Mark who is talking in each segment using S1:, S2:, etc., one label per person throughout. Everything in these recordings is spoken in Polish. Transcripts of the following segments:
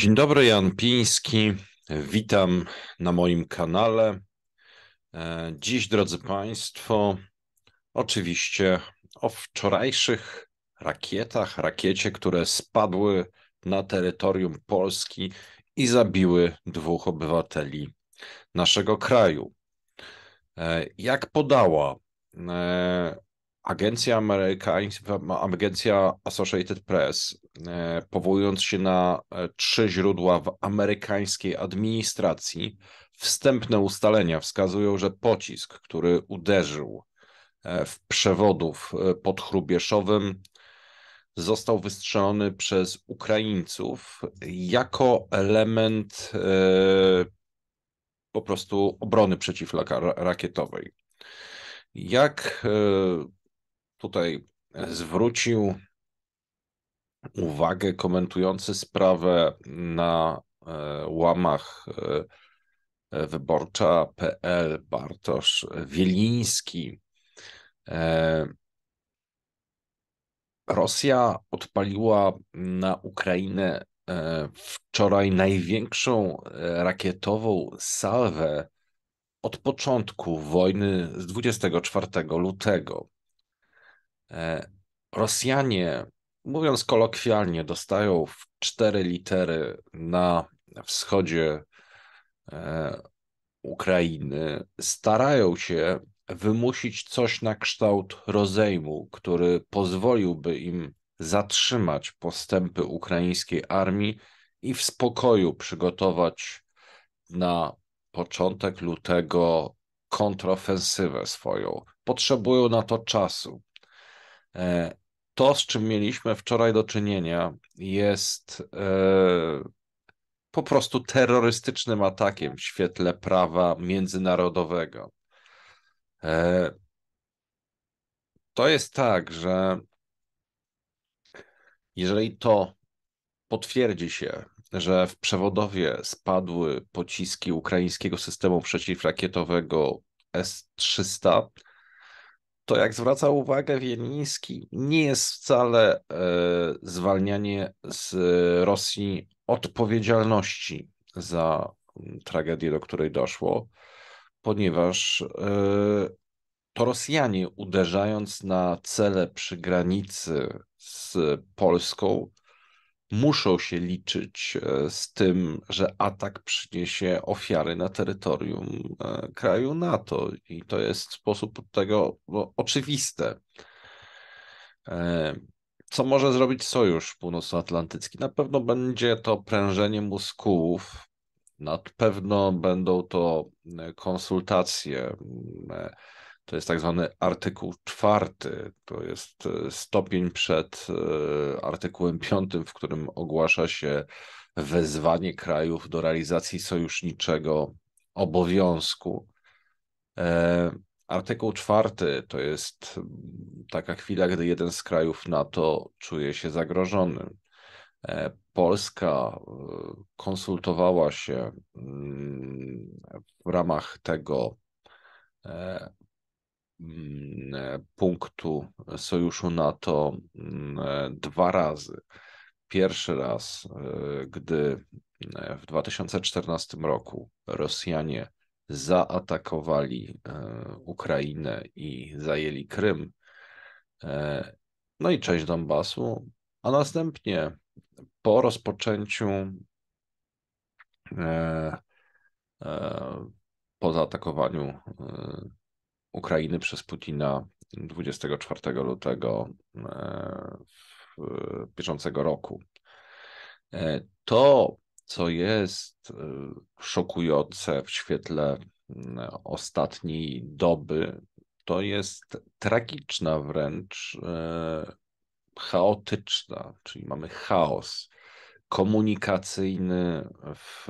S1: Dzień dobry, Jan Piński. Witam na moim kanale. E, dziś, drodzy Państwo, oczywiście o wczorajszych rakietach, rakiecie, które spadły na terytorium Polski i zabiły dwóch obywateli naszego kraju. E, jak podała e, agencja amerykańska, agencja Associated Press, e, powołując się na e, trzy źródła w amerykańskiej administracji, wstępne ustalenia wskazują, że pocisk, który uderzył e, w przewodów pod Chrubieszowym, został wystrzelony przez Ukraińców jako element po prostu obrony przeciwrakietowej. Jak tutaj e, zwrócił uwagę komentujący sprawę na e, łamach e, wyborcza.pl Bartosz Wieliński. Rosja odpaliła na Ukrainę wczoraj największą rakietową salwę od początku wojny z 24 lutego. E, Rosjanie, mówiąc kolokwialnie, dostają w cztery litery na wschodzie e, Ukrainy, starają się wymusić coś na kształt rozejmu, który pozwoliłby im zatrzymać postępy ukraińskiej armii i w spokoju przygotować na początek lutego kontrofensywę swoją. Potrzebują na to czasu. E, to, z czym mieliśmy wczoraj do czynienia, jest e, po prostu terrorystycznym atakiem w świetle prawa międzynarodowego. E, to jest tak, że jeżeli to potwierdzi się, że w przewodowie spadły pociski ukraińskiego systemu przeciwrakietowego S-300, to jak zwraca uwagę Wieliński, nie jest wcale e, zwalnianie z Rosji odpowiedzialności za mm, tragedię, do której doszło, ponieważ e, to Rosjanie uderzając na cele przy granicy z Polską, muszą się liczyć e, z tym, że atak przyniesie ofiary na terytorium e, kraju NATO. I to jest sposób tego no, oczywiste. E, co może zrobić Sojusz Północnoatlantycki? Na pewno będzie to prężenie muskułów, na pewno będą to konsultacje to jest tak zwany artykuł czwarty, to jest e, stopień przed e, artykułem piątym, w którym ogłasza się wezwanie krajów do realizacji sojuszniczego obowiązku. E, artykuł czwarty to jest mm, taka chwila, gdy jeden z krajów NATO czuje się zagrożony. Polska konsultowała się mm, w ramach tego Mm, e, punktu sojuszu NATO mm, e, dwa razy. Pierwszy raz, e, gdy w 2014 roku Rosjanie zaatakowali Ukrainę i zajęli Krym, no i część Donbasu, a następnie po rozpoczęciu po zaatakowaniu Ukrainy przez Putina 24 lutego e, bieżącego roku. E, to, co jest e, szokujące w świetle ostatniej doby, to jest tragiczna wręcz chaotyczna, czyli mamy chaos komunikacyjny w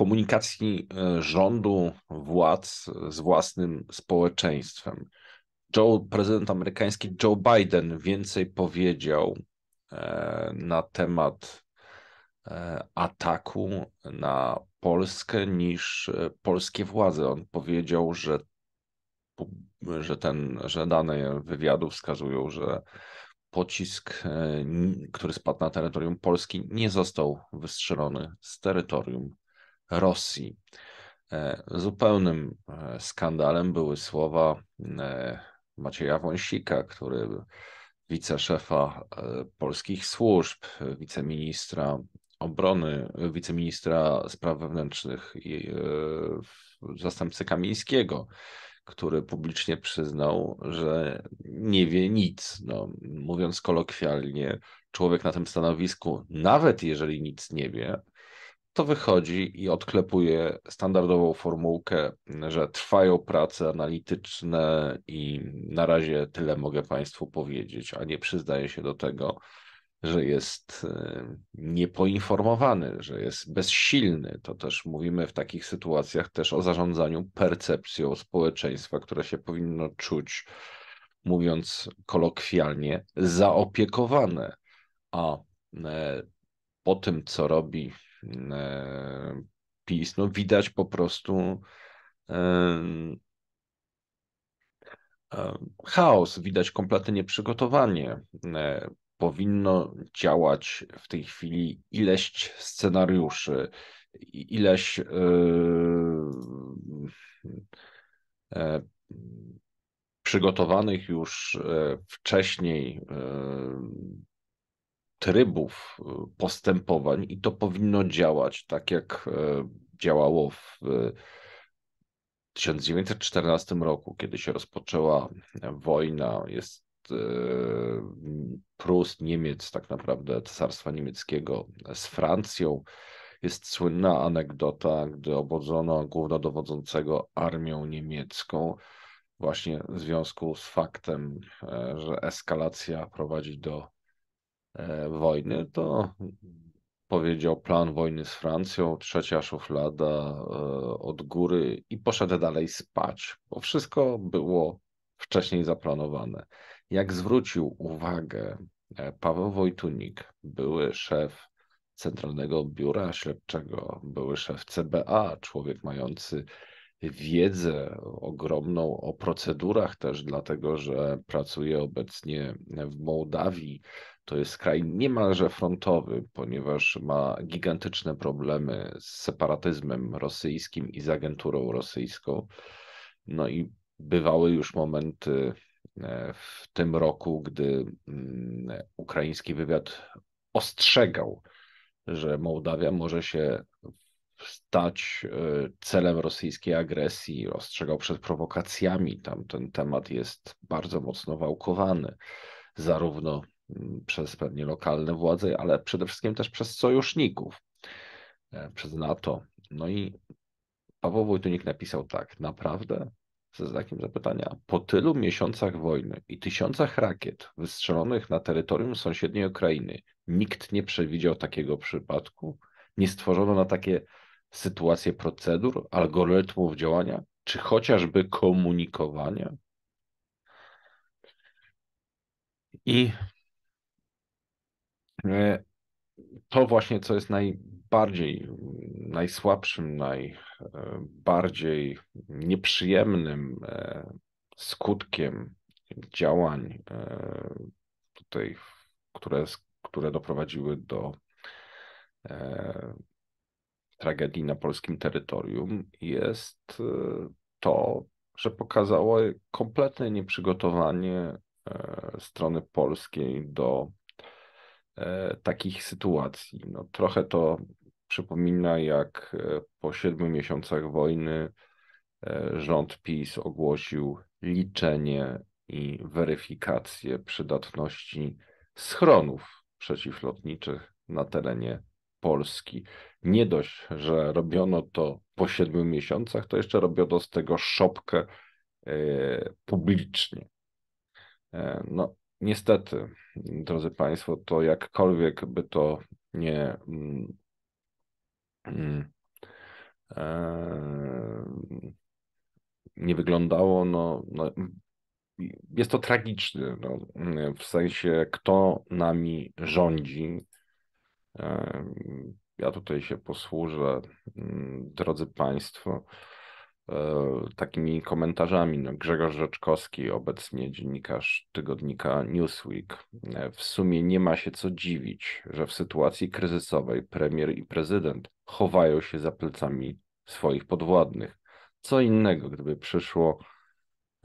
S1: komunikacji e, rządu, władz z własnym społeczeństwem. Joe, prezydent amerykański Joe Biden więcej powiedział e, na temat e, ataku na Polskę niż polskie władze. On powiedział, że, że, ten, że dane wywiadu wskazują, że pocisk, który spadł na terytorium Polski, nie został wystrzelony z terytorium Rosji. E, zupełnym e, skandalem były słowa e, Macieja Wąsika, który wiceszefa polskich służb, wiceministra obrony, wiceministra spraw wewnętrznych i zastępcy Kamińskiego, który publicznie przyznał, że nie wie nic. No, mówiąc kolokwialnie, człowiek na tym stanowisku, nawet jeżeli nic nie wie, to wychodzi i odklepuje standardową formułkę, że trwają prace analityczne i na razie tyle mogę Państwu powiedzieć, a nie przyznaje się do tego, że jest e, niepoinformowany, że jest bezsilny. To też mówimy w takich sytuacjach też o zarządzaniu percepcją społeczeństwa, które się powinno czuć, mówiąc kolokwialnie, zaopiekowane. A e, po tym, co robi e, PiS, no widać po prostu e, e, chaos, widać kompletne nieprzygotowanie. Powinno działać w tej chwili ileś scenariuszy, ileś przygotowanych już wcześniej trybów y, postępowań i to powinno działać tak jak e, działało w 1914 e, roku, kiedy się rozpoczęła wojna, jest e, Prus, Niemiec, tak naprawdę Cesarstwa Niemieckiego z Francją. Jest słynna anegdota, gdy obodzono głównodowodzącego armią niemiecką, właśnie w związku z faktem, że eskalacja prowadzi do E, wojny, to powiedział plan wojny z Francją, trzecia szuflada e, od góry i poszedł dalej spać, bo wszystko było wcześniej zaplanowane. Jak zwrócił uwagę e, Paweł Wojtunik, były szef Centralnego Biura Śledczego, były szef CBA, człowiek mający wiedzę ogromną o procedurach też, dlatego że pracuje obecnie w Mołdawii, to jest kraj niemalże frontowy, ponieważ ma gigantyczne problemy z separatyzmem rosyjskim i z agenturą rosyjską. No i bywały już momenty e, w tym roku, gdy mm, ukraiński wywiad ostrzegał, że Mołdawia może się stać e, celem rosyjskiej agresji, ostrzegał przed prowokacjami. Tam ten temat jest bardzo mocno wałkowany, zarówno Mm, przez pewnie lokalne władze, ale przede wszystkim też przez sojuszników, e, przez NATO. No i Paweł Wojtunik napisał tak, naprawdę ze znakiem zapytania. Po tylu miesiącach wojny i tysiącach rakiet wystrzelonych na terytorium sąsiedniej Ukrainy, nikt nie przewidział takiego przypadku? Nie stworzono na takie sytuacje procedur, algorytmów działania, czy chociażby komunikowania? I E, to właśnie, co jest najbardziej, najsłabszym, najbardziej e, nieprzyjemnym e, skutkiem działań tutaj, które, które doprowadziły do tragedii na polskim terytorium, jest to, że pokazało kompletne nieprzygotowanie strony polskiej do E, takich sytuacji. No, trochę to przypomina, jak e, po siedmiu miesiącach wojny e, rząd PiS ogłosił liczenie i weryfikację przydatności schronów przeciwlotniczych na terenie Polski. Nie dość, że robiono to po siedmiu miesiącach, to jeszcze robiono z tego szopkę publicznie. No, niestety, drodzy Państwo, to jakkolwiek by to nie mm, mm, e, nie wyglądało, no, no, jest to tragiczne, no, w sensie kto nami rządzi. E, ja tutaj się posłużę, mm, drodzy Państwo, E, takimi komentarzami. No, Grzegorz Rzeczkowski, obecnie dziennikarz tygodnika Newsweek. E, w sumie nie ma się co dziwić, że w sytuacji kryzysowej premier i prezydent chowają się za plecami swoich podwładnych. Co innego, gdyby przyszło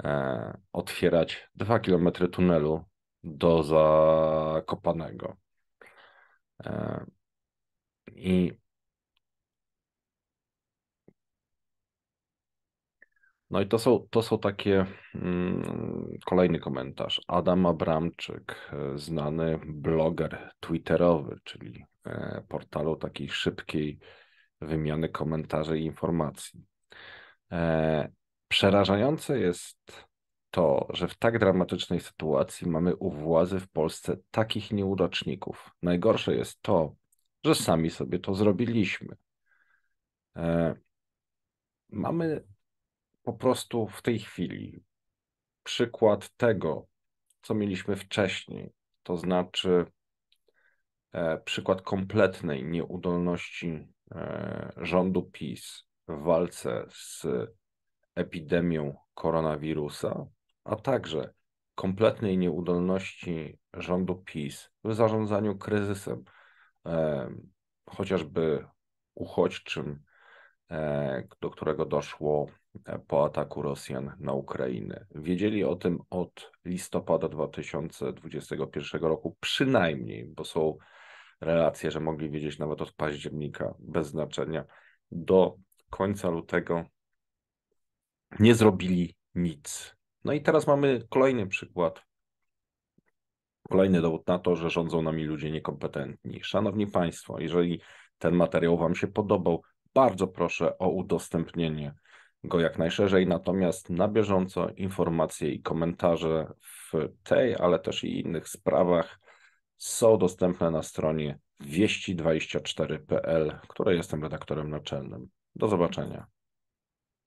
S1: e, otwierać dwa kilometry tunelu do Zakopanego. E, I No i to są, to są takie mm, kolejny komentarz. Adam Abramczyk, e, znany bloger twitterowy, czyli e, portalu takiej szybkiej wymiany komentarzy i informacji. E, przerażające jest to, że w tak dramatycznej sytuacji mamy u władzy w Polsce takich nieudaczników. Najgorsze jest to, że sami sobie to zrobiliśmy. Mamy po prostu w tej chwili. Przykład tego, co mieliśmy wcześniej, to znaczy e, przykład kompletnej nieudolności e, rządu PiS w walce z epidemią koronawirusa, a także kompletnej nieudolności rządu PiS w zarządzaniu kryzysem, e, chociażby uchodźczym, do którego doszło po ataku Rosjan na Ukrainę. Wiedzieli o tym od listopada 2021 roku, przynajmniej, bo są relacje, że mogli wiedzieć nawet od października, bez znaczenia, do końca lutego nie zrobili nic. No i teraz mamy kolejny przykład, kolejny dowód na to, że rządzą nami ludzie niekompetentni. Szanowni Państwo, jeżeli ten materiał Wam się podobał, bardzo proszę o udostępnienie go jak najszerzej, natomiast na bieżąco informacje i komentarze w tej, ale też i innych sprawach są dostępne na stronie wieści24.pl, której jestem redaktorem naczelnym. Do zobaczenia.